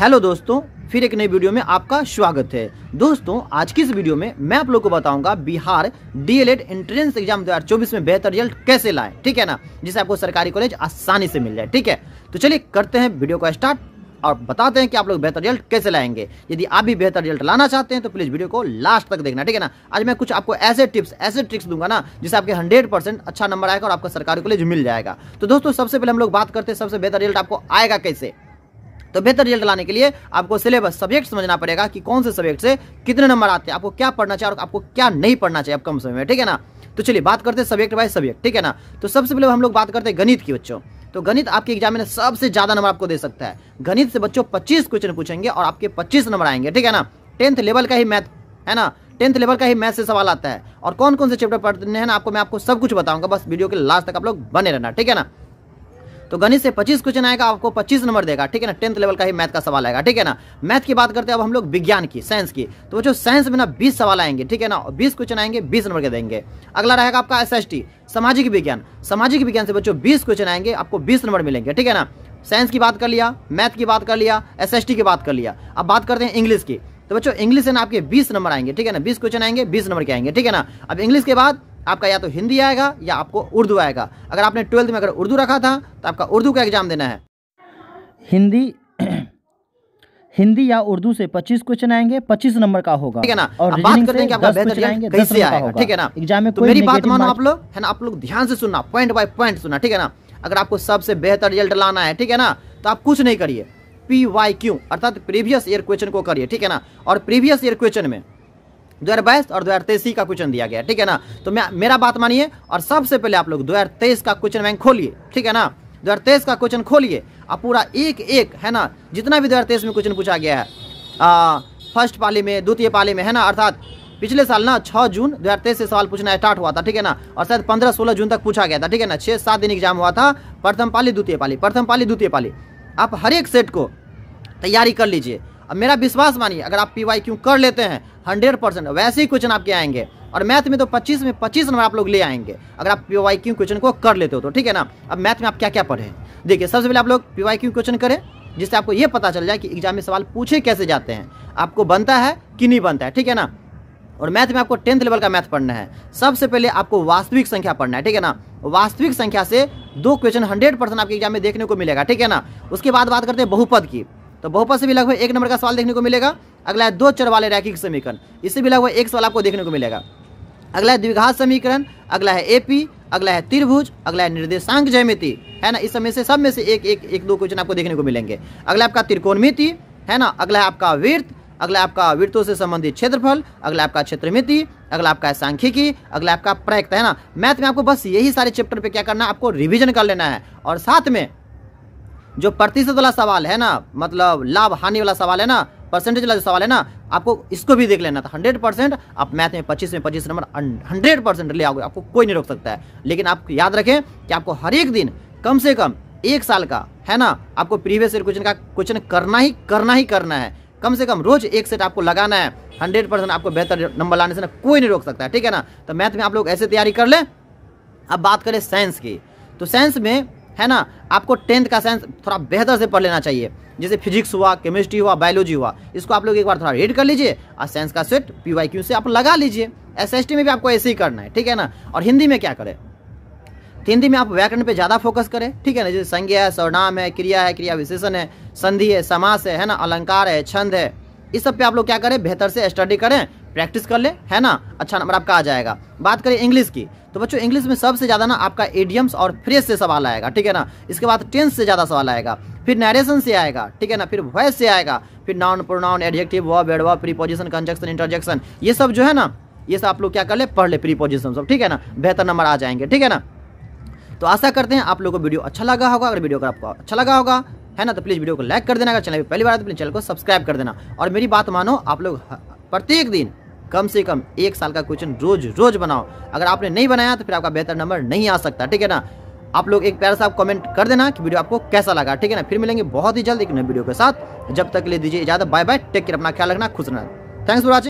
hello दोस्तों फिर एक नई वीडियो में आपका स्वागत है दोस्तों आज की इस वीडियो में मैं आप लोग को बताऊंगा बिहार डीएलएड एंट्रेंस एग्जाम 2024 में बेहतर रिजल्ट कैसे लाए ठीक है ना जिसे आपको सरकारी कॉलेज आसानी से मिल जाए ठीक है तो चलिए करते हैं वीडियो को स्टार्ट और बताते हैं कि आप लोग बेहतर रिजल्ट कैसे लाएंगे यदि आप भी बेहतर रिजल्ट लाना चाहते हैं तो प्लीज़ वीडियो को लास्ट तक देखना ठीक है ना आज मैं कुछ आपको ऐसे टिप्स ऐसे ट्रिक्स दूंगा ना जिससे आपके 100% अच्छा नंबर आएगा और आपका सरकारी कॉलेज मिल जाएगा तो दोस्तों सबसे पहले हम लोग बात करते हैं सबसे बेहतर रिजल्ट आपको आएगा कैसे तो बेहतर रिजल्ट लाने के लिए आपको सिलेबस सब्जेक्ट समझना पड़ेगा कि कौन से सब्जेक्ट से कितने नंबर आते हैं आपको क्या पढ़ना चाहिए और आपको क्या नहीं पढ़ना चाहिए आप कम समय में ठीक है ना तो चलिए बात करते हैं सब्जेक्ट बाई सब्जेक्ट ठीक है ना तो सबसे पहले हम लोग बात करते हैं गणित की बच्चों तो गणित आपके एग्जाम में सबसे ज्यादा नंबर आपको दे सकता है गणित से बच्चों पच्चीस क्वेश्चन पूछेंगे और आपके पच्चीस नंबर आएंगे ठीक है ना टेंथ लेवल का ही मैथ है ना टेंथ लेवल का ही मैथ से सवाल आता है और कौन कौन से चैप्टर पढ़ने हैं ना आपको मैं आपको सब कुछ बताऊंगा बस वीडियो के लास्ट तक आप लोग बने रहना ठीक है ना तो गणित से पच्चीस क्वेश्चन आएगा आपको पच्चीस नंबर देगा ठीक है ना टेंथ लेवल का ही मैथ का सवाल आएगा ठीक है ना मैथ की बात करते हैं अब हम लोग विज्ञान की साइंस की तो बच्चों साइंस में ना बीस सवाल आएंगे ठीक है ना बीस क्वेश्चन आएंगे बीस नंबर के देंगे अगला रहेगा आपका एस सामाजिक विज्ञान सामाजिक विज्ञान से बच्चों बीस क्वेश्चन आएंगे आपको बीस नंबर मिलेंगे ठीक है ना साइंस की बात कर लिया मैथ की बात कर लिया एस की बात कर लिया अब बात करते हैं इंग्लिश की तो बच्चों इंग्लिश से ना आपके 20 नंबर आएंगे ठीक है ना 20 क्वेश्चन आएंगे 20 नंबर के आएंगे ठीक है ना अब इंग्लिश के बाद आपका या तो हिंदी आएगा या आपको उर्दू आएगा अगर आपने ट्वेल्थ में अगर उर्दू रखा था तो आपका उर्दू का एग्ज़ाम देना है हिंदी हिंदी या उर्दू से 25 क्वेश्चन आएंगे 25 नंबर का होगा ठीक है ना और बात करते हैं कि आपका बेहतर रिजल्ट कैसे आएगा ठीक है ना एग्जाम में तो मेरी बात मानो आप लोग है ना आप लोग ध्यान से सुनना पॉइंट बाय पॉइंट सुनना ठीक है ना अगर आपको सबसे बेहतर रिजल्ट लाना है ठीक है ना तो आप कुछ नहीं करिए पी वाई क्यू अर्थात प्रीवियस ईयर क्वेश्चन को करिए ठीक है ना और प्रीवियस ईयर क्वेश्चन में दो हज़ार बाईस और दो हज़ार तेईस का क्वेश्चन दिया गया ठीक है ना तो मैं मेरा बात मानिए और सबसे पहले आप लोग दो हज़ार तेईस का क्वेश्चन बैंक खोलिए ठीक है ना दो हज़ार तेईस का क्वेश्चन खोलिए और पूरा एक एक है ना जितना भी दो हज़ार तेईस में क्वेश्चन पूछा गया है फर्स्ट पाली में द्वितीय पाली में है ना अर्थात पिछले साल ना छः जून दो हज़ार तेईस से सवाल पूछना स्टार्ट हुआ था ठीक है ना और शायद पंद्रह सोलह जून तक पूछा गया था ठीक है ना छः सात दिन एग्जाम हुआ था प्रथम पाली द्वितीय पाली प्रथम पाली द्वितीय पाली आप हर एक सेट को तैयारी कर लीजिए अब मेरा विश्वास मानिए अगर आप पी कर लेते हैं हंड्रेड परसेंट वैसे ही क्वेश्चन आपके आएंगे और मैथ में तो 25 में 25 नंबर आप लोग ले आएंगे अगर आप पी वाई क्यू क्वेश्चन को कर लेते हो तो ठीक है ना अब मैथ में आप क्या क्या पढ़ें देखिए सबसे पहले आप लोग पी वाई क्यू क्वेश्चन करें जिससे आपको ये पता चल जाए कि एग्जाम में सवाल पूछे कैसे जाते हैं आपको बनता है कि नहीं बनता है ठीक है ना और मैथ में आपको टेंथ लेवल का मैथ पढ़ना है सबसे पहले आपको वास्तविक संख्या पढ़ना है ठीक है ना वास्तविक संख्या से दो क्वेश्चन हंड्रेड परसेंट आपके एग्जाम में देखने को मिलेगा ठीक है ना उसके बाद बात करते हैं बहुपद की तो बहुपद से भी लगभग एक नंबर का सवाल देखने को मिलेगा अगला है दो चर वाले रैखिक समीकरण इससे भी लगभग एक सवाल आपको देखने को मिलेगा अगला है द्विघात समीकरण अगला है एपी अगला है त्रिभुज अगला है निर्देशांक जयमिति है ना इस समय से सब में से एक एक एक दो क्वेश्चन आपको देखने को मिलेंगे अगला आपका त्रिकोणमिति है ना अगला है आपका वृत्त अगला आपका वृत्तों से संबंधित क्षेत्रफल अगला आपका क्षेत्रमिति अगला आपका सांख्यिकी अगला आपका प्रयक्त है ना मैथ में आपको बस यही सारे चैप्टर पे क्या करना है आपको रिवीजन कर लेना है और साथ में जो प्रतिशत वाला सवाल है ना मतलब लाभ हानि वाला सवाल है ना परसेंटेज वाला जो सवाल है ना आपको इसको भी देख लेना था हंड्रेड परसेंट आप मैथ में पच्चीस में पच्चीस नंबर हंड्रेड परसेंट ले आओगे आपको कोई नहीं रोक सकता है लेकिन आप याद रखें कि आपको हर एक दिन कम से कम एक साल का है ना आपको प्रीवियस ईयर क्वेश्चन का क्वेश्चन करना ही करना ही करना है कम से कम रोज एक सेट आपको लगाना है हंड्रेड परसेंट आपको बेहतर नंबर लाने से ना कोई नहीं रोक सकता है ठीक है ना तो मैथ में आप लोग ऐसे तैयारी कर लें अब बात करें साइंस की तो साइंस में है ना आपको टेंथ का साइंस थोड़ा बेहतर से पढ़ लेना चाहिए जैसे फिजिक्स हुआ केमिस्ट्री हुआ बायोलॉजी हुआ इसको आप लोग एक बार थोड़ा रीड कर लीजिए और साइंस का सेट पी वाई क्यू से आप लगा लीजिए एस एस टी में भी आपको ऐसे ही करना है ठीक है ना और हिंदी में क्या करें हिंदी में आप व्याकरण पे ज़्यादा फोकस करें ठीक है ना जैसे संज्ञा है सर्वनाम है क्रिया है क्रिया विशेषण है संधि है समास है है ना अलंकार है छंद है इस सब पे आप लोग क्या करें बेहतर से स्टडी करें प्रैक्टिस कर ले है ना अच्छा नंबर आपका आ जाएगा बात करें इंग्लिश की तो बच्चों इंग्लिश में सबसे ज़्यादा ना आपका एडियम्स और फ्रेज से सवाल आएगा ठीक है ना इसके बाद टेंस से ज़्यादा सवाल आएगा फिर नरेशन से आएगा ठीक है ना फिर वॉइस से आएगा फिर noun pronoun adjective verb adverb preposition conjunction interjection ये सब जो है ना ये सब आप लोग क्या कर ले पढ़ ले प्रीपोजिशन सब ठीक है ना बेहतर नंबर आ जाएंगे ठीक है ना तो आशा करते हैं आप लोगों को वीडियो अच्छा लगा होगा अगर वीडियो अगर आपको अच्छा लगा होगा है ना तो प्लीज़ वीडियो को लाइक कर देना अगर चैनल पर पहली बार तो प्लीज़ चैनल को सब्सक्राइब कर देना और मेरी बात मानो आप लोग प्रत्येक दिन कम से कम एक साल का क्वेश्चन रोज रोज बनाओ अगर आपने नहीं बनाया तो फिर आपका बेहतर नंबर नहीं आ सकता ठीक है ना आप लोग एक प्यार साहब कमेंट कर देना कि वीडियो आपको कैसा लगा ठीक है ना फिर मिलेंगे बहुत ही जल्द एक नए वीडियो के साथ जब तक ले दीजिए इजाजत बाय बाय टेक केयर अपना ख्याल रखना खुश रहना थैंक्स फॉर वॉचिंग